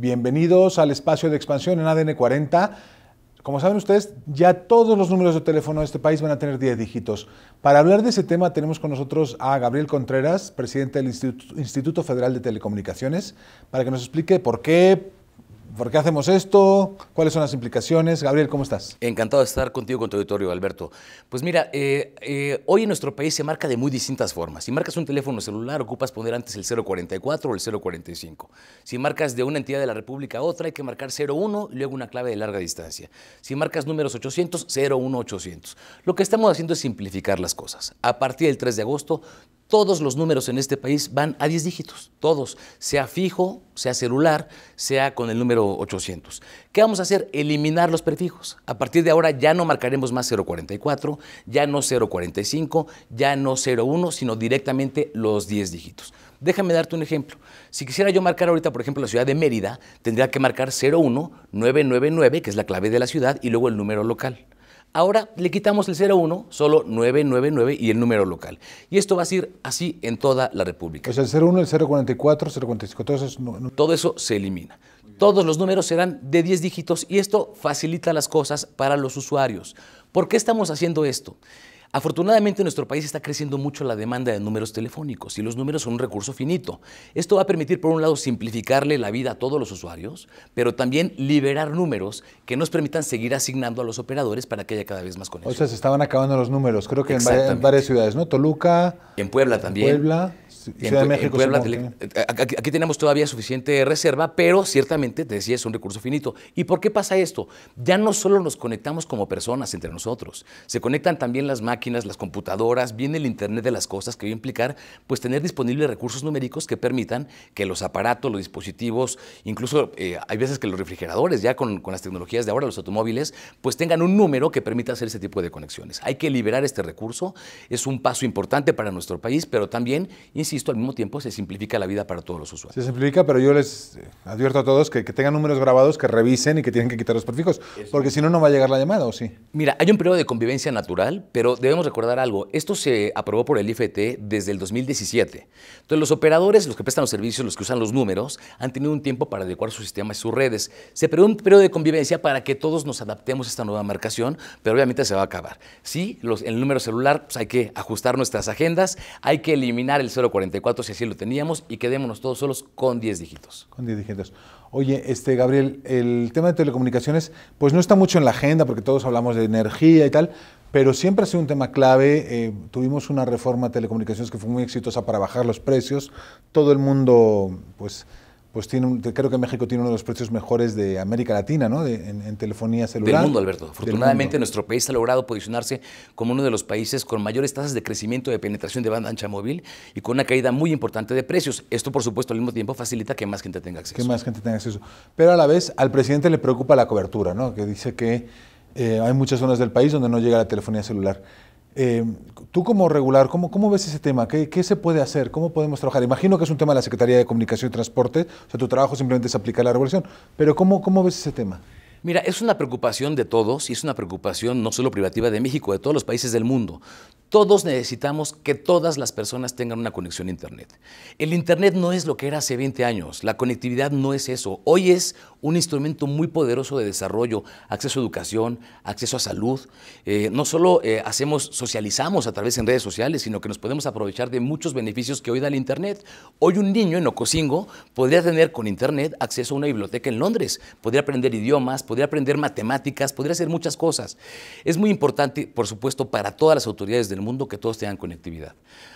Bienvenidos al espacio de expansión en ADN 40. Como saben ustedes, ya todos los números de teléfono de este país van a tener 10 dígitos. Para hablar de ese tema tenemos con nosotros a Gabriel Contreras, presidente del Instituto, Instituto Federal de Telecomunicaciones, para que nos explique por qué, ¿Por qué hacemos esto? ¿Cuáles son las implicaciones? Gabriel, ¿cómo estás? Encantado de estar contigo con tu auditorio, Alberto. Pues mira, eh, eh, hoy en nuestro país se marca de muy distintas formas. Si marcas un teléfono celular, ocupas poner antes el 044 o el 045. Si marcas de una entidad de la República a otra, hay que marcar 01 luego una clave de larga distancia. Si marcas números 800, 01800. Lo que estamos haciendo es simplificar las cosas. A partir del 3 de agosto, todos los números en este país van a 10 dígitos, todos, sea fijo, sea celular, sea con el número 800. ¿Qué vamos a hacer? Eliminar los prefijos. A partir de ahora ya no marcaremos más 044, ya no 045, ya no 01, sino directamente los 10 dígitos. Déjame darte un ejemplo. Si quisiera yo marcar ahorita, por ejemplo, la ciudad de Mérida, tendría que marcar 01999, que es la clave de la ciudad, y luego el número local. Ahora le quitamos el 01, solo 999 y el número local. Y esto va a ser así en toda la República. O pues sea, el 01, el 044, 045, todo eso, es todo eso se elimina. Todos los números serán de 10 dígitos y esto facilita las cosas para los usuarios. ¿Por qué estamos haciendo esto? Afortunadamente en nuestro país está creciendo mucho la demanda de números telefónicos y los números son un recurso finito. Esto va a permitir por un lado simplificarle la vida a todos los usuarios, pero también liberar números que nos permitan seguir asignando a los operadores para que haya cada vez más conexión. O sea, se estaban acabando los números, creo que en varias, ciudades, ¿no? Toluca. En Puebla también. Puebla de México. aquí, tenemos todavía suficiente reserva, pero ciertamente, te decía, es un recurso finito. ¿Y por qué pasa esto? Ya no solo nos conectamos como personas entre nosotros, se conectan también las máquinas, las computadoras, viene el Internet de las Cosas, que va a implicar pues, tener disponibles recursos numéricos que permitan que los aparatos, los dispositivos, incluso eh, hay veces que los refrigeradores, ya con, con las tecnologías de ahora, los automóviles, pues tengan un número que permita hacer ese tipo de conexiones. Hay que liberar este recurso, es un paso importante para nuestro país, pero también, insisto, al mismo tiempo se simplifica la vida para todos los usuarios. Se simplifica, pero yo les advierto a todos que, tengan números grabados, que revisen y que tienen que quitar los prefijos, porque si no, no va a llegar la llamada, ¿o sí? Mira, hay un periodo de convivencia natural, pero debemos recordar algo. Esto se aprobó por el IFT desde el 2017. Entonces, los operadores, los que prestan los servicios, los que usan los números, han tenido un tiempo para adecuar sus sistemas y sus redes. Se prevé un periodo de convivencia para que todos nos adaptemos a esta nueva marcación, pero obviamente se va a acabar. Sí, los, el número celular, pues hay que ajustar nuestras agendas, hay que eliminar el 040 44 si así lo teníamos y quedémonos todos solos con 10 dígitos. Con 10 dígitos. Oye, este Gabriel, el tema de telecomunicaciones pues no está mucho en la agenda porque todos hablamos de energía y tal, pero siempre ha sido un tema clave. Eh, tuvimos una reforma de telecomunicaciones que fue muy exitosa para bajar los precios. Todo el mundo pues pues tiene creo que México tiene uno de los precios mejores de América Latina, ¿no? en, telefonía celular. Del mundo, Alberto. Afortunadamente, nuestro país ha logrado posicionarse como uno de los países con mayores tasas de crecimiento de penetración de banda ancha móvil y con una caída muy importante de precios. Esto, por supuesto, al mismo tiempo facilita que más gente tenga acceso. Que más gente tenga acceso. Pero a la vez, al presidente le preocupa la cobertura, ¿no? Que dice que eh, hay muchas zonas del país donde no llega la telefonía celular. Eh, tú como regular, ¿cómo, ves ese tema? ¿Qué, ¿Qué, se puede hacer? ¿Cómo podemos trabajar? Imagino que es un tema de la Secretaría de Comunicación y Transporte, o sea, tu trabajo simplemente es aplicar la regulación, pero ¿cómo, cómo ves ese tema? Mira, es una preocupación de todos y es una preocupación no solo privativa de México, de todos los países del mundo. Todos necesitamos que todas las personas tengan una conexión a Internet. El Internet no es lo que era hace 20 años, la conectividad no es eso. Hoy es un instrumento muy poderoso de desarrollo, acceso a educación, acceso a salud. Eh, no solo eh, hacemos, socializamos a través de redes sociales, sino que nos podemos aprovechar de muchos beneficios que hoy da el Internet. Hoy un niño en Ocosingo podría tener con Internet acceso a una biblioteca en Londres, podría aprender idiomas, podría aprender matemáticas, podría hacer muchas cosas. Es muy importante, por supuesto, para todas las autoridades de el mundo que todos tengan conectividad.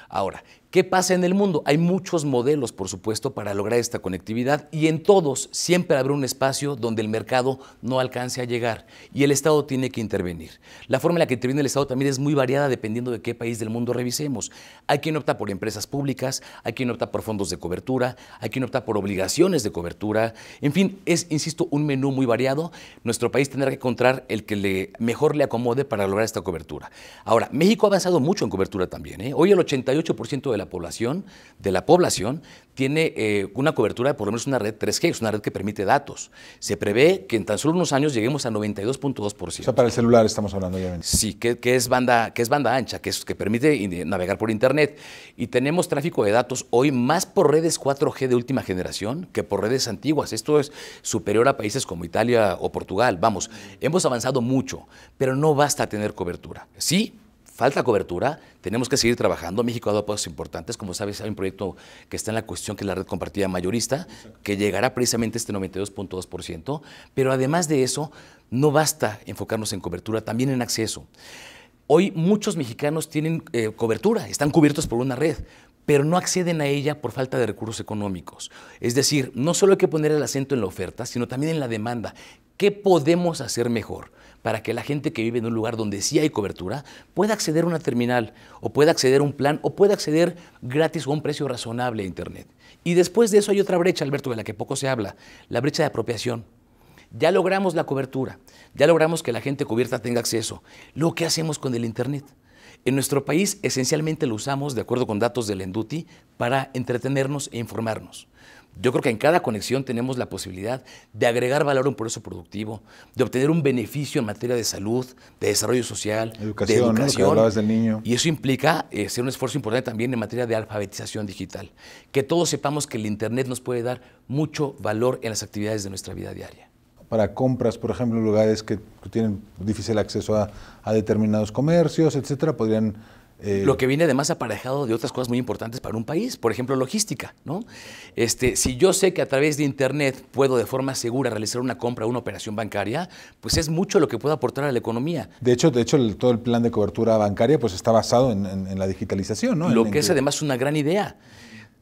Ahora, ¿Qué pasa en el mundo? Hay muchos modelos, por supuesto, para lograr esta conectividad y en todos siempre habrá un espacio donde el mercado no alcance a llegar y el Estado tiene que intervenir. La forma en la que interviene el Estado también es muy variada dependiendo de qué país del mundo revisemos. Hay quien opta por empresas públicas, hay quien opta por fondos de cobertura, hay quien opta por obligaciones de cobertura. En fin, es, insisto, un menú muy variado. Nuestro país tendrá que encontrar el que mejor le acomode para lograr esta cobertura. Ahora, México ha avanzado mucho en cobertura también. ¿eh? Hoy el 88% de la población, de la población tiene eh, una cobertura de por lo menos una red 3G, es una red que permite datos. Se prevé que en tan solo unos años lleguemos a 92.2%. O sea, para el celular estamos hablando ya. Sí, que, que, es banda, que es banda ancha, que, es, que permite navegar por Internet. Y tenemos tráfico de datos hoy más por redes 4G de última generación que por redes antiguas. Esto es superior a países como Italia o Portugal. Vamos, hemos avanzado mucho, pero no basta tener cobertura. Sí, falta cobertura, tenemos que seguir trabajando. México ha dado pasos importantes. Como sabes, hay un proyecto que está en la cuestión, que es la red compartida mayorista, que llegará precisamente a este 92.2%. Pero además de eso, no basta enfocarnos en cobertura, también en acceso. Hoy muchos mexicanos tienen eh, cobertura, están cubiertos por una red, pero no acceden a ella por falta de recursos económicos. Es decir, no solo hay que poner el acento en la oferta, sino también en la demanda. ¿Qué podemos hacer mejor para que la gente que vive en un lugar donde sí hay cobertura pueda acceder a una terminal o pueda acceder a un plan o pueda acceder gratis o a un precio razonable a Internet? Y después de eso hay otra brecha, Alberto, de la que poco se habla, la brecha de apropiación. Ya logramos la cobertura, ya logramos que la gente cubierta tenga acceso. ¿Lo que hacemos con el Internet? En nuestro país esencialmente lo usamos, de acuerdo con datos del Enduti, para entretenernos e informarnos. Yo creo que en cada conexión tenemos la posibilidad de agregar valor a un proceso productivo, de obtener un beneficio en materia de salud, de desarrollo social, educación, de educación. Del niño. Y eso implica eh, ser hacer un esfuerzo importante también en materia de alfabetización digital. Que todos sepamos que el Internet nos puede dar mucho valor en las actividades de nuestra vida diaria para compras, por ejemplo, en lugares que, tienen difícil acceso a, determinados comercios, etcétera, podrían... Eh, lo que viene además aparejado de otras cosas muy importantes para un país, por ejemplo, logística, ¿no? Este, si yo sé que a través de Internet puedo de forma segura realizar una compra, o una operación bancaria, pues es mucho lo que puedo aportar a la economía. De hecho, de hecho todo el plan de cobertura bancaria pues está basado en, la digitalización, ¿no? Lo que es además una gran idea.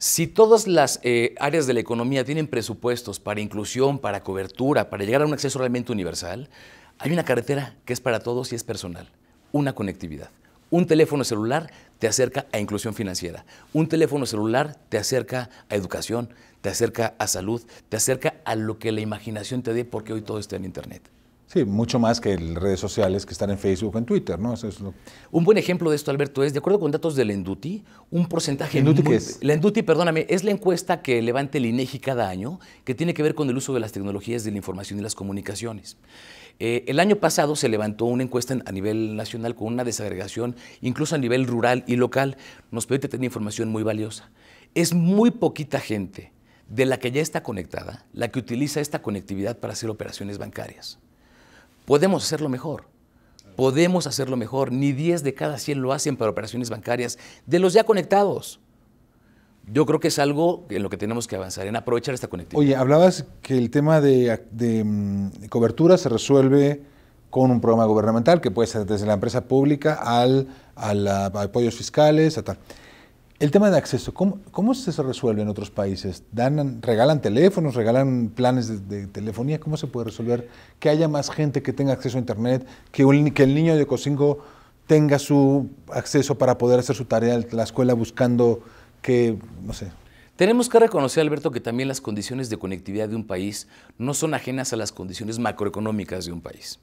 Si todas las eh, áreas de la economía tienen presupuestos para inclusión, para cobertura, para llegar a un acceso realmente universal, hay una carretera que es para todos y es personal, una conectividad. Un teléfono celular te acerca a inclusión financiera, un teléfono celular te acerca a educación, te acerca a salud, te acerca a lo que la imaginación te dé porque hoy todo está en Internet. Sí, mucho más que las redes sociales que están en Facebook o en Twitter, ¿no? Un buen ejemplo de esto, Alberto, es, de acuerdo con datos del Enduti, un porcentaje... ¿Enduti qué es? La perdóname, es la encuesta que levanta el INEGI e cada año, que tiene que ver con el uso de las tecnologías de la información y las comunicaciones. Eh, el año pasado se levantó una encuesta a nivel nacional con una desagregación, incluso a nivel rural y local, nos permite tener información muy valiosa. Es muy poquita gente de la que ya está conectada, la que utiliza esta conectividad para hacer operaciones bancarias podemos hacerlo mejor. Podemos hacerlo mejor. Ni 10 de cada 100 lo hacen para operaciones bancarias de los ya conectados. Yo creo que es algo en lo que tenemos que avanzar, en aprovechar esta conectividad. Oye, hablabas que el tema de, mm, cobertura se resuelve con un programa gubernamental que puede ser desde la empresa pública al, a, apoyos fiscales, a el tema de acceso, ¿cómo, se resuelve en otros países? ¿Dan, ¿Regalan teléfonos, regalan planes de, telefonía? ¿Cómo se puede resolver que haya más gente que tenga acceso a Internet, que, que el niño de Cocingo tenga su acceso para poder hacer su tarea en la escuela buscando que, no sé, tenemos que reconocer, Alberto, que también las condiciones de conectividad de un país no son ajenas a las condiciones macroeconómicas de un país.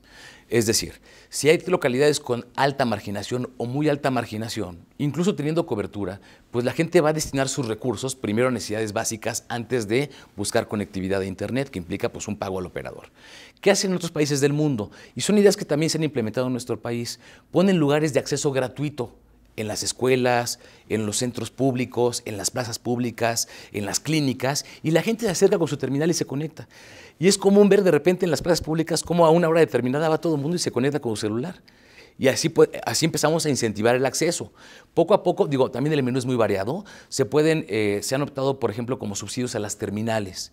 Es decir, si hay localidades con alta marginación o muy alta marginación, incluso teniendo cobertura, pues la gente va a destinar sus recursos primero a necesidades básicas antes de buscar conectividad de Internet, que implica pues, un pago al operador. ¿Qué hacen otros países del mundo? Y son ideas que también se han implementado en nuestro país. Ponen lugares de acceso gratuito en las escuelas, en los centros públicos, en las plazas públicas, en las clínicas, y la gente se acerca con su terminal y se conecta. Y es común ver de repente en las plazas públicas cómo a una hora determinada va todo el mundo y se conecta con su celular. Y así, pues, así empezamos a incentivar el acceso. Poco a poco, digo, también el menú es muy variado. Se, pueden, eh, se han optado, por ejemplo, como subsidios a las terminales.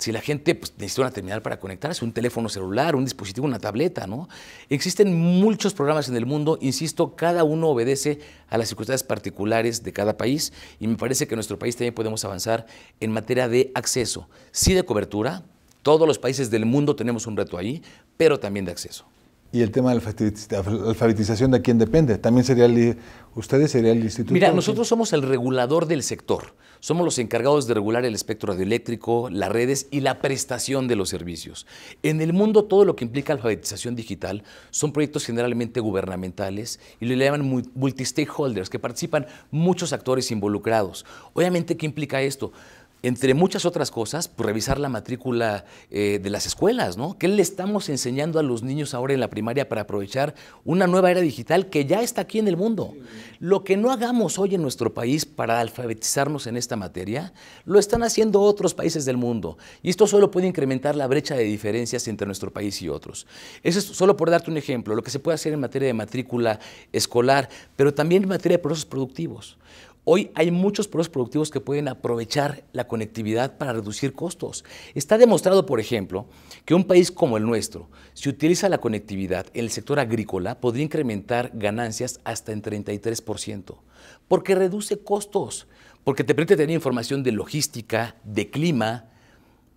Si la gente pues, necesita una terminal para conectarse, un teléfono celular, un dispositivo, una tableta, ¿no? Existen muchos programas en el mundo, insisto, cada uno obedece a las circunstancias particulares de cada país y me parece que en nuestro país también podemos avanzar en materia de acceso, sí de cobertura, todos los países del mundo tenemos un reto ahí, pero también de acceso y el tema de la alfabetización de quién depende. También sería ustedes sería el instituto. Mira, nosotros somos el regulador del sector. Somos los encargados de regular el espectro radioeléctrico, las redes y la prestación de los servicios. En el mundo todo lo que implica alfabetización digital son proyectos generalmente gubernamentales y lo llaman multi-stakeholders, que participan muchos actores involucrados. Obviamente, ¿qué implica esto? entre muchas otras cosas, pues, revisar la matrícula eh, de las escuelas, ¿no? ¿Qué le estamos enseñando a los niños ahora en la primaria para aprovechar una nueva era digital que ya está aquí en el mundo? Lo que no hagamos hoy en nuestro país para alfabetizarnos en esta materia, lo están haciendo otros países del mundo. Y esto solo puede incrementar la brecha de diferencias entre nuestro país y otros. Eso es solo por darte un ejemplo, lo que se puede hacer en materia de matrícula escolar, pero también en materia de procesos productivos. Hoy hay muchos procesos productivos que pueden aprovechar la conectividad para reducir costos. Está demostrado, por ejemplo, que un país como el nuestro, si utiliza la conectividad en el sector agrícola, podría incrementar ganancias hasta en 33%, porque reduce costos, porque te permite tener información de logística, de clima,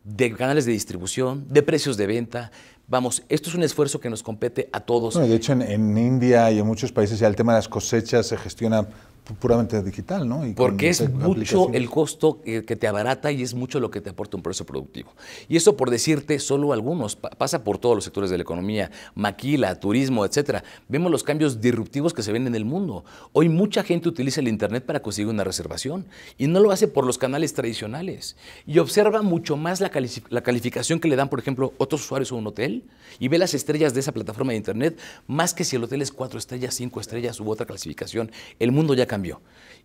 de canales de distribución, de precios de venta. Vamos, esto es un esfuerzo que nos compete a todos. de hecho, en, en India y en muchos países ya el tema de las cosechas se gestiona puramente digital, ¿no? Porque es mucho el costo eh, que, te abarata y es mucho lo que te aporta un proceso productivo. Y eso por decirte solo algunos, pasa por todos los sectores de la economía, maquila, turismo, etcétera. Vemos los cambios disruptivos que se ven en el mundo. Hoy mucha gente utiliza el internet para conseguir una reservación y no lo hace por los canales tradicionales. Y observa mucho más la, calificación que le dan, por ejemplo, otros usuarios a un hotel y ve las estrellas de esa plataforma de internet más que si el hotel es cuatro estrellas, cinco estrellas u otra clasificación. El mundo ya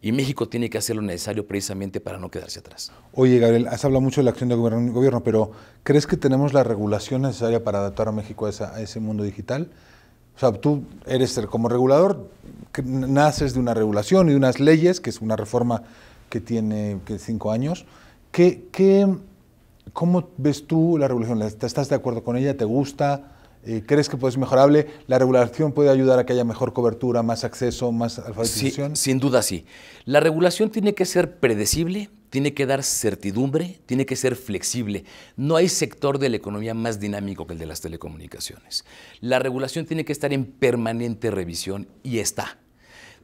y México tiene que hacer lo necesario precisamente para no quedarse atrás. Oye, Gabriel, has hablado mucho de la acción de gobierno, pero ¿crees que tenemos la regulación necesaria para adaptar a México a, ese mundo digital? O sea, tú eres como regulador, naces de una regulación y de unas leyes, que es una reforma que tiene cinco años. ¿Qué, ¿Cómo ves tú la regulación? ¿Estás de acuerdo con ella? ¿Te gusta? Eh, ¿Crees que es mejorable? ¿La regulación puede ayudar a que haya mejor cobertura, más acceso, más alfabetización? Sí, sin duda sí. La regulación tiene que ser predecible, tiene que dar certidumbre, tiene que ser flexible. No hay sector de la economía más dinámico que el de las telecomunicaciones. La regulación tiene que estar en permanente revisión y está.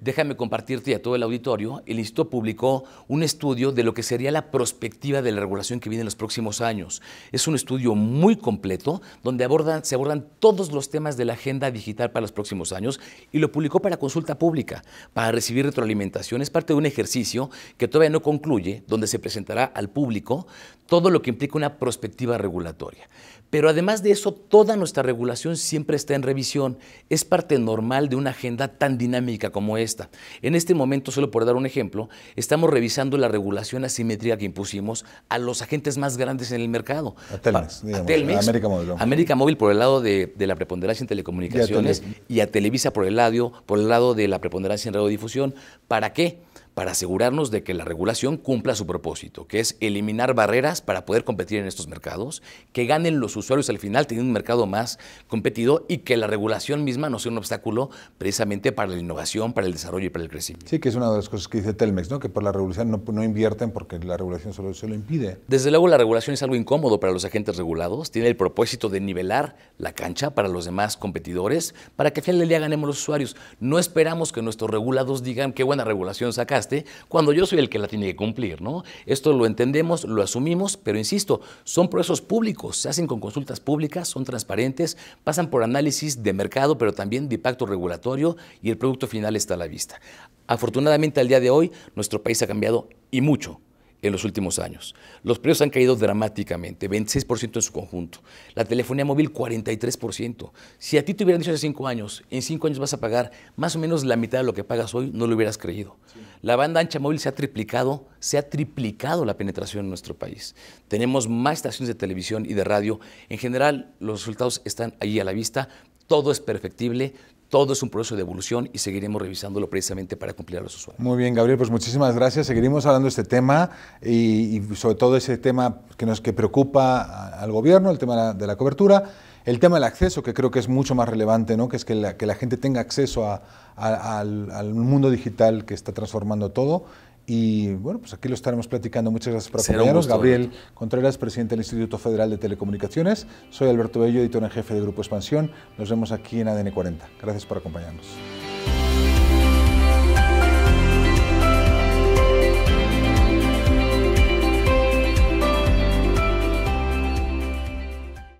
Déjame compartirte a todo el auditorio, el Instituto publicó un estudio de lo que sería la prospectiva de la regulación que viene en los próximos años. Es un estudio muy completo donde se abordan todos los temas de la agenda digital para los próximos años y lo publicó para consulta pública, para recibir retroalimentación. Es parte de un ejercicio que todavía no concluye, donde se presentará al público todo lo que implica una prospectiva regulatoria. Pero además de eso, toda nuestra regulación siempre está en revisión. Es parte normal de una agenda tan dinámica como esta. En este momento, solo por dar un ejemplo, estamos revisando la regulación asimétrica que impusimos a los agentes más grandes en el mercado. A Telmex, a América Móvil. América Móvil por el lado de, la preponderancia en telecomunicaciones y a, Televisa por el, lado, por el lado de la preponderancia en radiodifusión. ¿Para qué? para asegurarnos de que la regulación cumpla su propósito, que es eliminar barreras para poder competir en estos mercados, que ganen los usuarios al final teniendo un mercado más competido y que la regulación misma no sea un obstáculo precisamente para la innovación, para el desarrollo y para el crecimiento. Sí, que es una de las cosas que dice Telmex, ¿no? que por la regulación no, invierten porque la regulación solo se lo impide. Desde luego la regulación es algo incómodo para los agentes regulados, tiene el propósito de nivelar la cancha para los demás competidores, para que al final del día ganemos los usuarios. No esperamos que nuestros regulados digan qué buena regulación sacas cuando yo soy el que la tiene que cumplir, ¿no? Esto lo entendemos, lo asumimos, pero insisto, son procesos públicos, se hacen con consultas públicas, son transparentes, pasan por análisis de mercado, pero también de pacto regulatorio y el producto final está a la vista. Afortunadamente al día de hoy nuestro país ha cambiado y mucho en los últimos años. Los precios han caído dramáticamente, 26% en su conjunto. La telefonía móvil, 43%. Si a ti te hubieran dicho hace cinco años, en cinco años vas a pagar más o menos la mitad de lo que pagas hoy, no lo hubieras creído. La banda ancha móvil se ha triplicado, se ha triplicado la penetración en nuestro país. Tenemos más estaciones de televisión y de radio. En general, los resultados están ahí a la vista. Todo es perfectible, todo es un proceso de evolución y seguiremos revisándolo precisamente para cumplir a los usuarios. Muy bien, Gabriel, pues muchísimas gracias. Seguiremos hablando de este tema y, sobre todo ese tema que nos que preocupa al gobierno, el tema de la, cobertura. El tema del acceso, que creo que es mucho más relevante, ¿no? que es que la, que la gente tenga acceso al, al, mundo digital que está transformando todo y bueno, pues aquí lo estaremos platicando. Muchas gracias por acompañarnos. Gabriel Contreras, presidente del Instituto Federal de Telecomunicaciones. Soy Alberto Bello, editor en jefe de Grupo Expansión. Nos vemos aquí en ADN 40. Gracias por acompañarnos.